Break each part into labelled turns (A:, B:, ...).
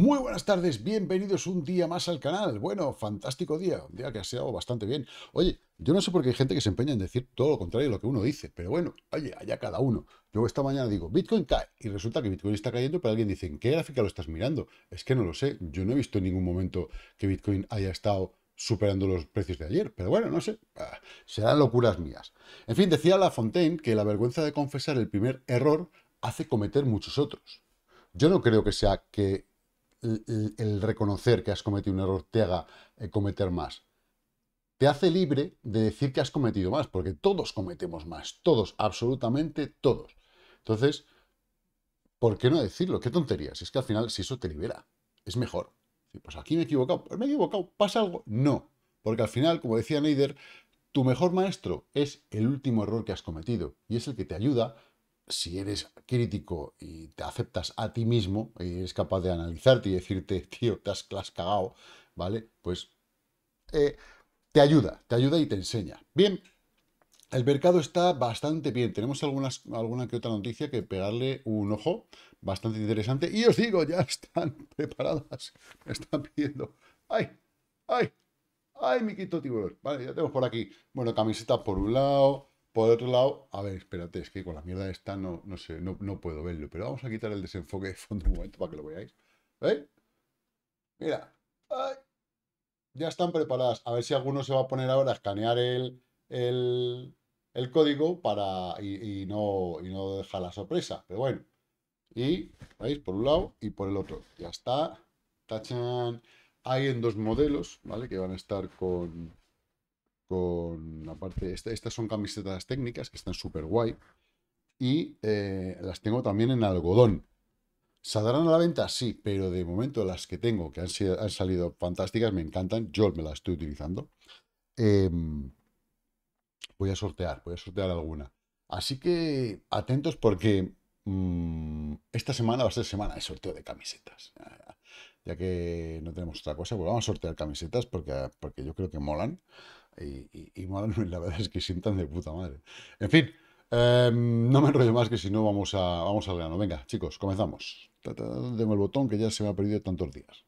A: Muy buenas tardes, bienvenidos un día más al canal. Bueno, fantástico día, un día que ha sido bastante bien. Oye, yo no sé por qué hay gente que se empeña en decir todo lo contrario de lo que uno dice, pero bueno, oye, allá cada uno. Yo esta mañana digo, Bitcoin cae, y resulta que Bitcoin está cayendo, pero alguien dice, ¿en qué gráfica lo estás mirando? Es que no lo sé, yo no he visto en ningún momento que Bitcoin haya estado superando los precios de ayer. Pero bueno, no sé, ah, serán locuras mías. En fin, decía La Fontaine que la vergüenza de confesar el primer error hace cometer muchos otros. Yo no creo que sea que el reconocer que has cometido un error te haga eh, cometer más. Te hace libre de decir que has cometido más, porque todos cometemos más, todos, absolutamente todos. Entonces, ¿por qué no decirlo? Qué tonterías? Si es que al final, si eso te libera, es mejor. Pues aquí me he equivocado, pues me he equivocado, pasa algo. No, porque al final, como decía Neider, tu mejor maestro es el último error que has cometido y es el que te ayuda si eres crítico y te aceptas a ti mismo y eres capaz de analizarte y decirte, tío, te has, cagado, ¿vale? Pues eh, te ayuda, te ayuda y te enseña. Bien, el mercado está bastante bien. Tenemos algunas, alguna que otra noticia que pegarle un ojo, bastante interesante. Y os digo, ya están preparadas, me están pidiendo. ¡Ay! ¡Ay! ¡Ay, mi quito tiburón! Vale, ya tenemos por aquí. Bueno, camiseta por un lado, por otro lado, a ver, espérate, es que con la mierda esta no, no sé, no, puedo verlo. Pero vamos a quitar el desenfoque de fondo un momento para que lo veáis. ¿Veis? Mira. ya están preparadas. A ver si alguno se va a poner ahora a escanear el, el, código para y, no, y no dejar la sorpresa. Pero bueno. Y, ¿veis? Por un lado y por el otro. Ya está. Tachan. Hay en dos modelos, ¿vale? Que van a estar con con la parte... Este, estas son camisetas técnicas que están súper guay. Y eh, las tengo también en algodón. ¿Saldrán a la venta? Sí, pero de momento las que tengo, que han, salido fantásticas, me encantan. Yo me las estoy utilizando. Em, voy a sortear, voy a sortear alguna. Así que atentos porque mm, esta semana va a ser semana de sorteo de camisetas. Ya que no tenemos otra cosa, pues vamos a sortear camisetas porque, porque yo creo que molan y, y, la verdad es que sientan de puta madre. En fin, em, no me enrollo más que si no vamos, a, vamos al grano. Venga, chicos, comenzamos. Deme el botón que ya se me ha perdido tantos días.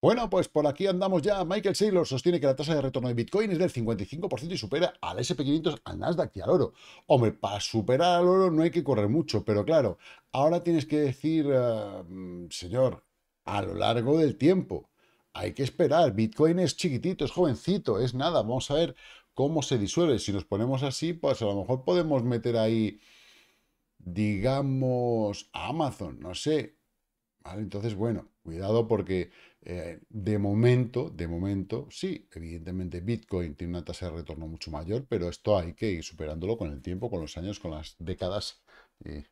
A: Bueno, pues por aquí andamos ya. Michael Saylor sostiene que la tasa de retorno de Bitcoin es del 55% y supera al SP500, al Nasdaq y al oro. Hombre, para superar al oro no hay que correr mucho, pero claro, ahora tienes que decir, eh, señor, a lo largo del tiempo, hay que esperar. Bitcoin es chiquitito, es jovencito, es nada. Vamos a ver cómo se disuelve. Si nos ponemos así, pues a lo mejor podemos meter ahí, digamos, a Amazon, no sé. entonces, bueno, cuidado porque eh, de momento, de momento, sí, evidentemente Bitcoin tiene una tasa de retorno mucho mayor, pero esto hay que ir superándolo con el tiempo, con los años, con las décadas eh,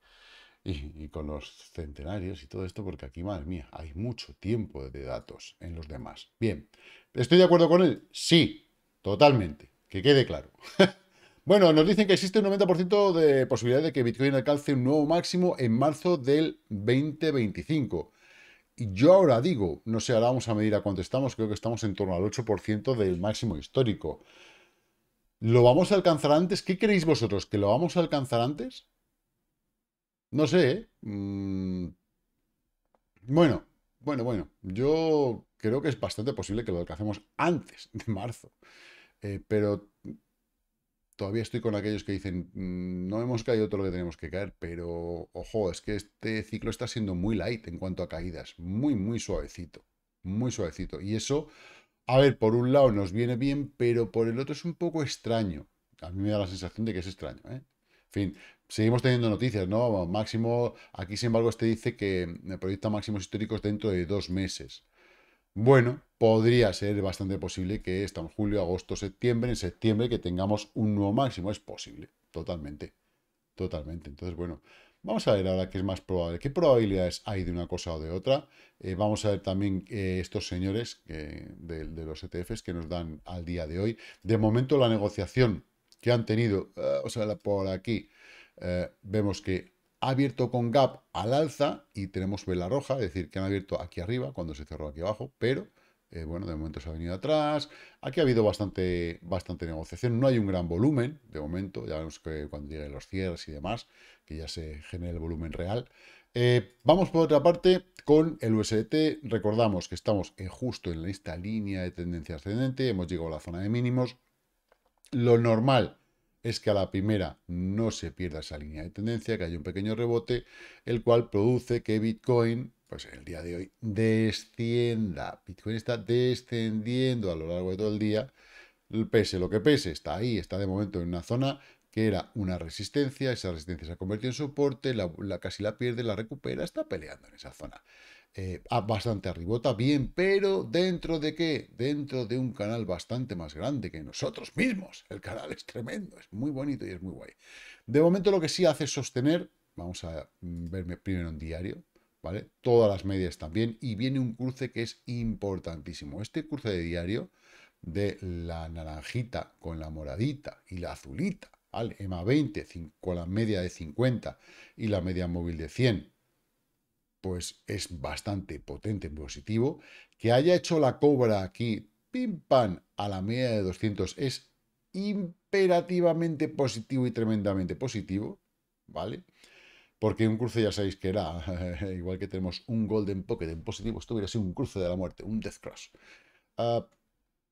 A: y, y con los centenarios y todo esto, porque aquí, madre mía, hay mucho tiempo de datos en los demás. Bien, ¿estoy de acuerdo con él? Sí, totalmente, que quede claro. Bueno, nos dicen que existe un 90% de posibilidad de que Bitcoin alcance un nuevo máximo en marzo del 2025. Yo ahora digo, no sé, ahora vamos a medir a cuánto estamos, creo que estamos en torno al 8% del máximo histórico. ¿Lo vamos a alcanzar antes? ¿Qué creéis vosotros? ¿Que lo vamos a alcanzar antes? No sé. ¿eh? Mm. Bueno, bueno, bueno. Yo creo que es bastante posible que lo alcancemos antes de marzo. Eh, pero todavía estoy con aquellos que dicen, mm, no hemos caído todo lo que tenemos que caer, pero ojo, es que este ciclo está siendo muy light en cuanto a caídas, muy, muy suavecito, muy suavecito. Y eso, a ver, por un lado nos viene bien, pero por el otro es un poco extraño. A mí me da la sensación de que es extraño, ¿eh? En fin, seguimos teniendo noticias, ¿no? Máximo, aquí sin embargo este dice que proyecta máximos históricos dentro de dos meses. Bueno, podría ser bastante posible que en julio, agosto, septiembre, en septiembre que tengamos un nuevo máximo. Es posible, totalmente. Totalmente. Entonces, bueno, vamos a ver ahora qué es más probable. ¿Qué probabilidades hay de una cosa o de otra? Eh, vamos a ver también eh, estos señores de, los ETFs que nos dan al día de hoy. De momento, la negociación que han tenido, eh, o sea, por aquí, vemos que ha abierto con gap al alza y tenemos vela roja, es decir, que han abierto aquí arriba cuando se cerró aquí abajo, pero eh, bueno, de momento se ha venido atrás. Aquí ha habido bastante, bastante negociación, no hay un gran volumen de momento, ya vemos que cuando lleguen los cierres y demás, que ya se genere el volumen real. Eh, vamos por otra parte con el USDT, recordamos que estamos eh, justo en esta línea de tendencia ascendente, hemos llegado a la zona de mínimos, lo normal es que a la primera no se pierda esa línea de tendencia, que hay un pequeño rebote, el cual produce que Bitcoin, pues en el día de hoy, descienda. Bitcoin está descendiendo a lo largo de todo el día, pese lo que pese, está ahí, está de momento en una zona que era una resistencia, esa resistencia se ha convertido en soporte, la, casi la pierde, la recupera, está peleando en esa zona. Eh, ah, bastante arribota, bien, pero dentro de qué? Dentro de un canal bastante más grande que nosotros mismos. El canal es tremendo, es muy bonito y es muy guay. De momento lo que sí hace es sostener, vamos a mm, verme primero en diario, ¿vale? Todas las medias también, y viene un cruce que es importantísimo. Este cruce de diario de la naranjita con la moradita y la azulita, ¿vale? EMA 20 con la media de 50 y la media móvil de 100, pues, es bastante potente en positivo. Que haya hecho la cobra aquí, pim a la media de 200 es imperativamente positivo y tremendamente positivo, ¿vale? Porque un cruce ya sabéis que era, igual que tenemos un Golden Pocket en positivo, esto hubiera sido un cruce de la muerte, un Death Cross. Ah,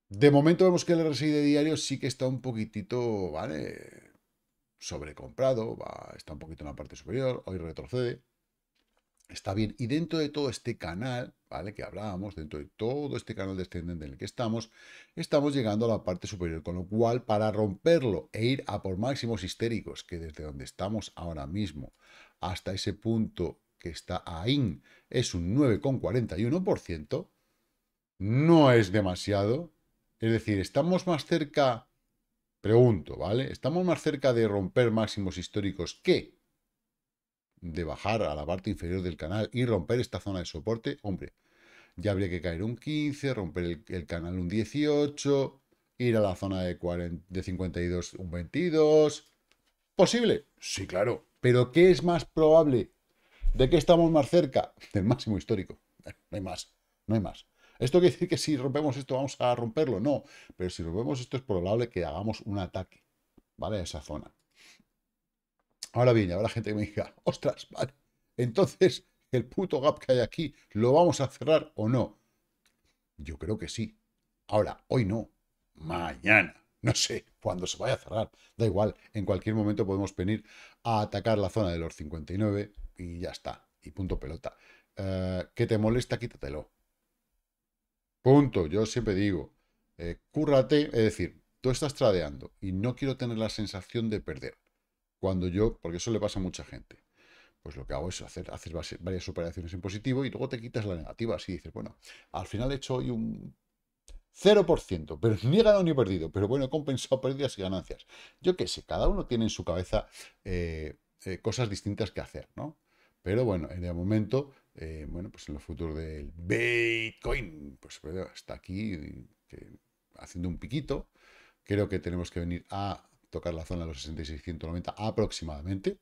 A: de momento vemos que el RSI de diario sí que está un poquitito, ¿vale? Sobrecomprado, va, está un poquito en la parte superior, hoy retrocede. Está bien. Y dentro de todo este canal, ¿vale? Que hablábamos, dentro de todo este canal descendente en el que estamos, estamos llegando a la parte superior, con lo cual para romperlo e ir a por máximos histéricos, que desde donde estamos ahora mismo hasta ese punto que está ahí es un 9,41%, no es demasiado. Es decir, estamos más cerca, pregunto, ¿vale? Estamos más cerca de romper máximos históricos que de bajar a la parte inferior del canal y romper esta zona de soporte, hombre, ya habría que caer un 15, romper el, canal un 18, ir a la zona de, 40, de 52 un 22. ¿Posible? Sí, claro. Pero ¿qué es más probable? ¿De qué estamos más cerca? Del máximo histórico. No hay más, no hay más. ¿Esto quiere decir que si rompemos esto vamos a romperlo? No, pero si rompemos esto es probable que hagamos un ataque, ¿vale? A esa zona. Ahora bien, habrá gente que me diga, ostras, vale, entonces el puto gap que hay aquí, ¿lo vamos a cerrar o no? Yo creo que sí. Ahora, hoy no, mañana. No sé cuándo se vaya a cerrar. Da igual, en cualquier momento podemos venir a atacar la zona de los 59 y ya está. Y punto pelota. Eh, que te molesta, quítatelo. Punto. Yo siempre digo, eh, cúrrate, es decir, tú estás tradeando y no quiero tener la sensación de perder cuando yo, porque eso le pasa a mucha gente, pues lo que hago es hacer, hacer varias operaciones en positivo y luego te quitas la negativa. Así dices, bueno, al final he hecho hoy un 0%, pero ni he ganado ni he perdido, pero bueno, he compensado pérdidas y ganancias. Yo qué sé, cada uno tiene en su cabeza eh, eh, cosas distintas que hacer, ¿no? Pero bueno, en el momento, eh, bueno, pues en el futuro del Bitcoin, pues está aquí haciendo un piquito. Creo que tenemos que venir a tocar la zona de los 6.690 aproximadamente.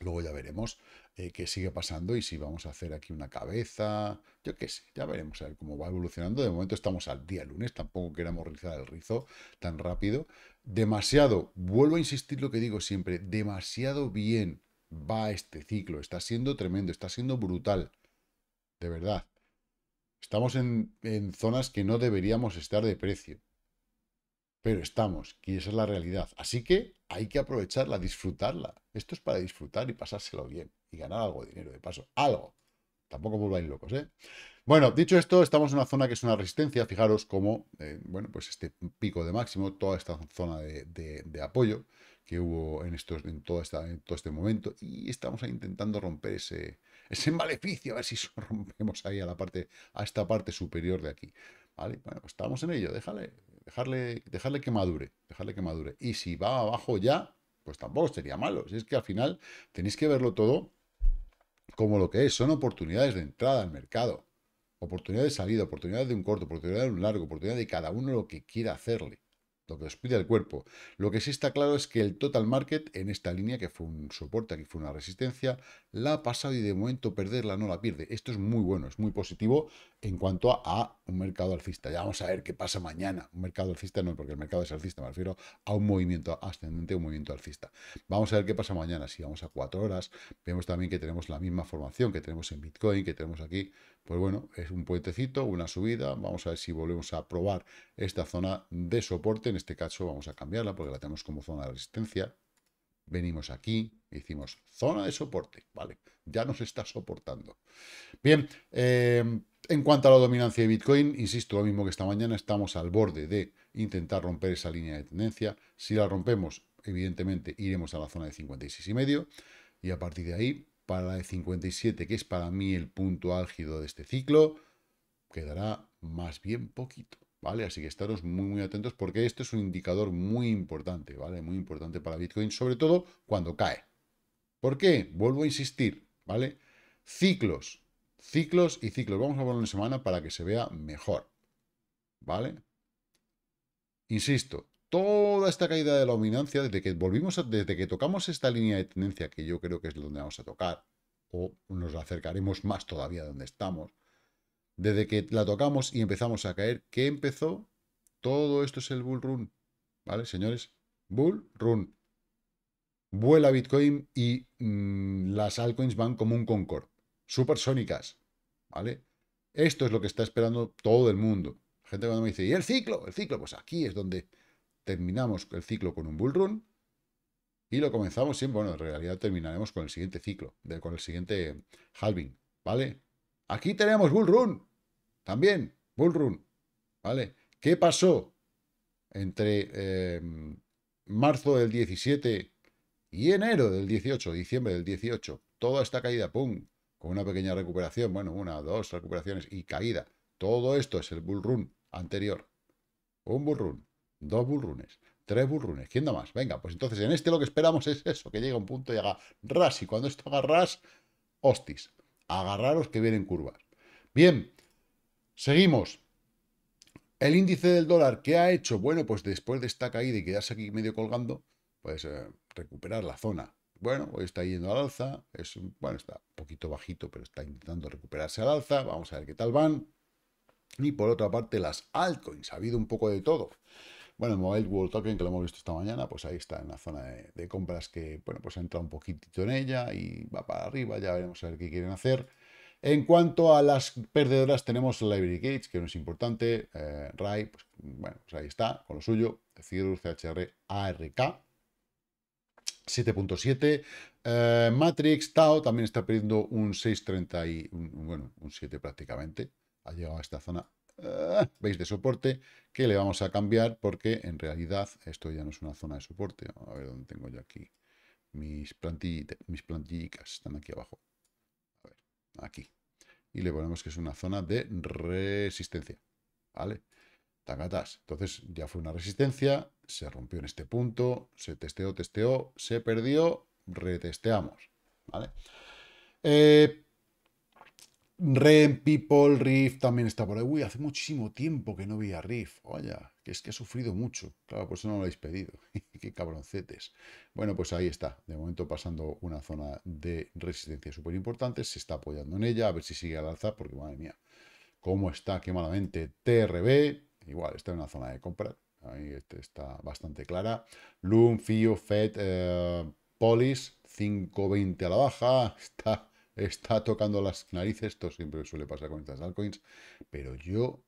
A: Luego ya veremos eh, qué sigue pasando y si vamos a hacer aquí una cabeza, yo qué sé, ya veremos a ver cómo va evolucionando. De momento estamos al día lunes, tampoco queramos realizar el rizo tan rápido. Demasiado, vuelvo a insistir lo que digo siempre, demasiado bien va este ciclo, está siendo tremendo, está siendo brutal, de verdad. Estamos en, en zonas que no deberíamos estar de precio pero estamos, y esa es la realidad. Así que hay que aprovecharla, disfrutarla. Esto es para disfrutar y pasárselo bien y ganar algo de dinero, de paso, algo. Tampoco volváis locos, ¿eh? Bueno, dicho esto, estamos en una zona que es una resistencia. Fijaros cómo, eh, bueno, pues este pico de máximo, toda esta zona de, apoyo que hubo en, estos, en, todo en todo este momento. Y estamos ahí intentando romper ese, ese maleficio, a ver si rompemos ahí a, la parte, a esta parte superior de aquí. ¿Vale? Bueno, pues estamos en ello, déjale, dejarle, dejarle que madure, dejarle que madure. Y si va abajo ya, pues tampoco sería malo. Si es que al final tenéis que verlo todo como lo que es, son oportunidades de entrada al mercado, oportunidades de salida, oportunidades de un corto, oportunidades de un largo, oportunidades de cada uno lo que quiera hacerle lo que os pide el cuerpo. Lo que sí está claro es que el total market en esta línea, que fue un soporte, aquí fue una resistencia, la ha pasado y de momento perderla no la pierde. Esto es muy bueno, es muy positivo en cuanto a, un mercado alcista. Ya vamos a ver qué pasa mañana. Un mercado alcista no, porque el mercado es alcista, me refiero a un movimiento ascendente, un movimiento alcista. Vamos a ver qué pasa mañana. Si vamos a cuatro horas, vemos también que tenemos la misma formación que tenemos en Bitcoin, que tenemos aquí, pues bueno, es un puentecito, una subida. Vamos a ver si volvemos a probar esta zona de soporte. En este caso vamos a cambiarla porque la tenemos como zona de resistencia. Venimos aquí, hicimos zona de soporte. Vale, ya nos está soportando. Bien, em, en cuanto a la dominancia de Bitcoin, insisto, lo mismo que esta mañana, estamos al borde de intentar romper esa línea de tendencia. Si la rompemos, evidentemente iremos a la zona de 56,5 y medio y a partir de ahí para la 57, que es para mí el punto álgido de este ciclo, quedará más bien poquito, ¿vale? Así que estaros muy, muy atentos porque este es un indicador muy importante, ¿vale? Muy importante para Bitcoin, sobre todo cuando cae. ¿Por qué? Vuelvo a insistir, ¿vale? Ciclos, ciclos y ciclos. Vamos a ponerlo en semana para que se vea mejor, ¿vale? Insisto, toda esta caída de la dominancia, desde que volvimos, desde que tocamos esta línea de tendencia, que yo creo que es donde vamos a tocar, o nos acercaremos más todavía donde estamos, desde que la tocamos y empezamos a caer, ¿qué empezó? Todo esto es el bull run, ¿vale, señores? Bull run. Vuela Bitcoin y mm, las altcoins van como un Concord, supersónicas, ¿vale? Esto es lo que está esperando todo el mundo. Gente cuando me dice, ¿y el ciclo? El ciclo, pues aquí es donde terminamos el ciclo con un bull run y lo comenzamos siempre, bueno, en realidad terminaremos con el siguiente ciclo, con el siguiente halving, ¿vale? Aquí tenemos bull run, también, bull run, ¿vale? ¿Qué pasó entre em, marzo del 17 y enero del 18, diciembre del 18? Toda esta caída, ¡pum! Con una pequeña recuperación, bueno, una, dos recuperaciones y caída. Todo esto es el bull run anterior. Un bull run. Dos bullrunes, tres bullrunes, ¿quién da más? Venga, pues entonces en este lo que esperamos es eso, que llegue a un punto y haga ras, y cuando esto haga ras, hostis, agarraros que vienen curvas. Bien, seguimos. El índice del dólar, que ha hecho? Bueno, pues después de esta caída y quedarse aquí medio colgando, pues eh, recuperar la zona. Bueno, hoy está yendo al alza, es, bueno, está un poquito bajito, pero está intentando recuperarse al alza, vamos a ver qué tal van. Y por otra parte, las altcoins, ha habido un poco de todo. Bueno, el Mobile World Token, que lo hemos visto esta mañana, pues ahí está en la zona de, compras que, bueno, pues ha entrado un poquitito en ella y va para arriba, ya veremos a ver qué quieren hacer. En cuanto a las perdedoras, tenemos Library Gates, que no es importante, eh, RAI, pues, bueno, pues ahí está, con lo suyo, Cirrus, CHR, ARK, 7.7. Matrix, Tao, también está perdiendo un 6.30 y, bueno, un 7 prácticamente. Ha llegado a esta zona Ah, veis de soporte, que le vamos a cambiar porque en realidad esto ya no es una zona de soporte. A ver dónde tengo yo aquí. Mis, plantillitas, mis están aquí abajo. aquí. Y le ponemos que es una zona de resistencia. ¿Vale? Tacatas. Entonces ya fue una resistencia, se rompió en este punto, se testeó, testeó, se perdió, retesteamos. ¿Vale? Eh, Ren, People, Riff también está por ahí. Uy, hace muchísimo tiempo que no vi a Riff. Oye, que es que ha sufrido mucho. Claro, por eso no lo habéis pedido. Qué cabroncetes. Bueno, pues ahí está. De momento pasando una zona de resistencia súper importante. Se está apoyando en ella. A ver si sigue al alza, porque madre mía, cómo está, qué malamente. TRB, igual, está en una zona de compra. Ahí este está bastante clara. Loom, Fio, Fed, eh, Polis, 5.20 a la baja. Está está tocando las narices, esto siempre suele pasar con estas altcoins, pero yo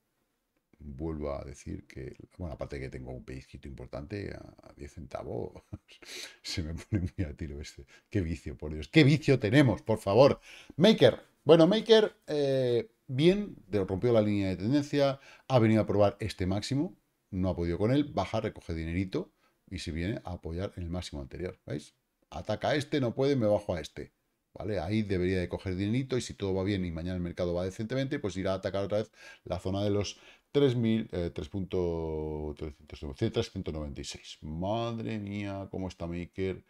A: vuelvo a decir que, bueno, aparte de que tengo un pellizquito importante a, 10 centavos, se me pone muy a tiro este. Qué vicio, por Dios, qué vicio tenemos, por favor. Maker, bueno, Maker, eh, bien, rompió la línea de tendencia, ha venido a probar este máximo, no ha podido con él, baja, recoge dinerito y se viene a apoyar en el máximo anterior, ¿veis? Ataca a este, no puede, me bajo a este. Ahí debería de coger dinerito y si todo va bien y mañana el mercado va decentemente, pues irá a atacar otra vez la zona de los 3.000, 3.396. Eh, madre mía, cómo está Maker.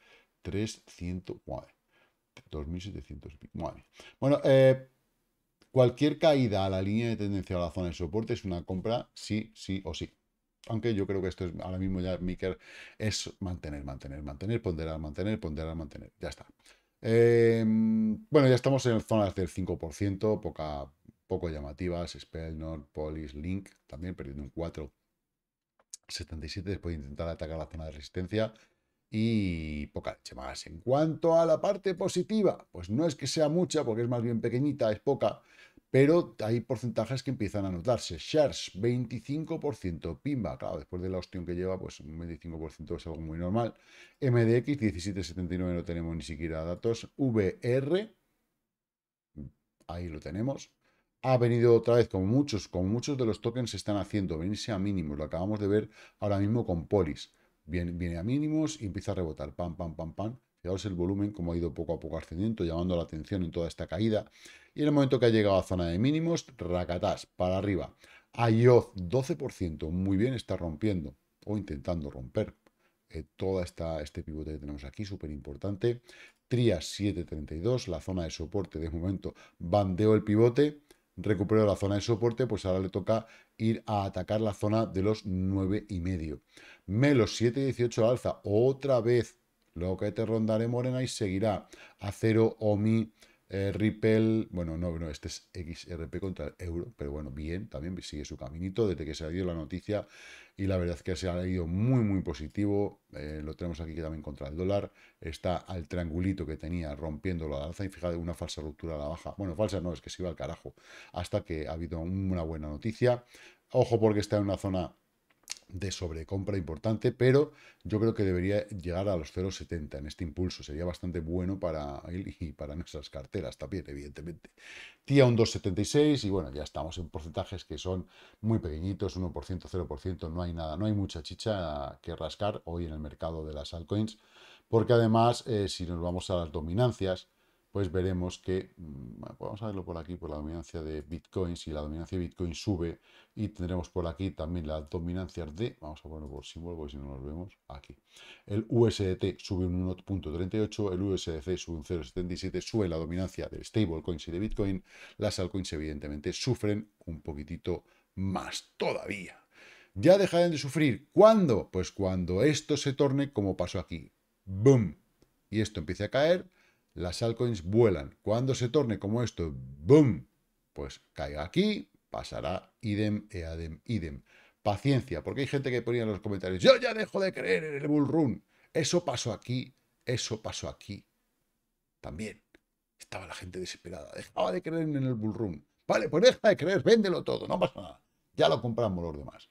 A: 300, madre. Bueno, eh, cualquier caída a la línea de tendencia o a la zona de soporte es una compra sí, sí o sí. Aunque yo creo que esto es ahora mismo ya Maker es mantener, mantener, mantener, ponderar, mantener, ponderar, mantener. Ya está. Em, bueno, ya estamos en zonas del 5%, poca, poco llamativas, Spell, Nord, Polis, Link, también perdiendo un 4. 77 después de intentar atacar la zona de resistencia y poca leche más. En cuanto a la parte positiva, pues no es que sea mucha, porque es más bien pequeñita, es poca, pero hay porcentajes que empiezan a notarse. Shares, 25%, Pimba, claro, después de la opción que lleva, pues un 25% es algo muy normal. MDX, 17,79 no tenemos ni siquiera datos. VR, ahí lo tenemos. Ha venido otra vez, como muchos, como muchos de los tokens se están haciendo, venirse a mínimos, lo acabamos de ver ahora mismo con Polis. viene a mínimos y empieza a rebotar, pam, pam, pam, pam el volumen, como ha ido poco a poco ascendiendo, llamando la atención en toda esta caída. Y en el momento que ha llegado a zona de mínimos, racatás, para arriba. Ayoz 12%, muy bien, está rompiendo o intentando romper eh, todo este pivote que tenemos aquí, súper importante. Tria 732, la zona de soporte de momento bandeó el pivote, recuperó la zona de soporte, pues ahora le toca ir a atacar la zona de los 9,5. Melo 718 alza, otra vez Luego que te rondaré morena y seguirá a cero omi, mi eh, ripple bueno, no, no, este es XRP contra el euro, pero bueno, bien, también sigue su caminito desde que se ha ido la noticia y la verdad es que se ha ido muy, muy positivo, eh, lo tenemos aquí también contra el dólar, está al triangulito que tenía rompiendo la alza y fíjate, una falsa ruptura a la baja, bueno, falsa no, es que se iba al carajo, hasta que ha habido una buena noticia, ojo porque está en una zona de sobrecompra importante, pero yo creo que debería llegar a los 0,70 en este impulso. Sería bastante bueno para él y para nuestras carteras también, evidentemente. Tía un 2,76 y bueno, ya estamos en porcentajes que son muy pequeñitos, 1%, 0%, no hay nada, no hay mucha chicha que rascar hoy en el mercado de las altcoins, porque además eh, si nos vamos a las dominancias, pues veremos que, mm, vamos a verlo por aquí, por la dominancia de Bitcoin, si la dominancia de Bitcoin sube, y tendremos por aquí también las dominancias de, vamos a ponerlo por símbolo, porque si no nos vemos, aquí. El USDT sube un 1.38, el USDC sube un 0.77, sube la dominancia del stablecoins y de Bitcoin, las altcoins evidentemente sufren un poquitito más todavía. ¿Ya dejarán de sufrir? ¿Cuándo? Pues cuando esto se torne como pasó aquí. ¡Boom! Y esto empiece a caer, las altcoins vuelan. Cuando se torne como esto, ¡boom! Pues caiga aquí, pasará idem, eadem, idem. Paciencia, porque hay gente que ponía en los comentarios, yo ya dejo de creer en el bull run. Eso pasó aquí, eso pasó aquí. También estaba la gente desesperada, dejaba de creer en el bull run. Vale, pues deja de creer, véndelo todo, no pasa nada. Ya lo compramos los demás.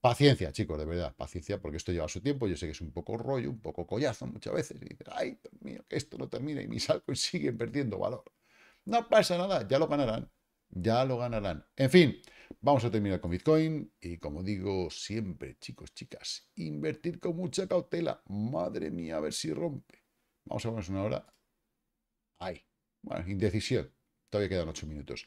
A: Paciencia, chicos, de verdad, paciencia, porque esto lleva su tiempo. Yo sé que es un poco rollo, un poco collazo muchas veces. Y ay, Dios mío, que esto no termina y mis algo siguen perdiendo valor. No pasa nada, ya lo ganarán. Ya lo ganarán. En fin, vamos a terminar con Bitcoin. Y como digo siempre, chicos, chicas, invertir con mucha cautela. Madre mía, a ver si rompe. Vamos a poner una hora. Ay, Bueno, indecisión. Todavía quedan ocho minutos.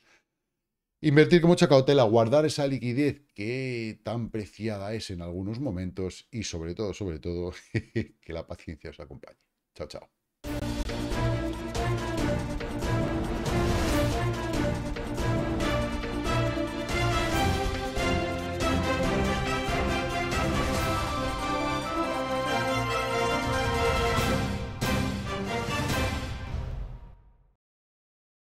A: Invertir con mucha cautela, guardar esa liquidez que tan preciada es en algunos momentos y sobre todo, sobre todo, que la paciencia os acompañe. Chao, chao.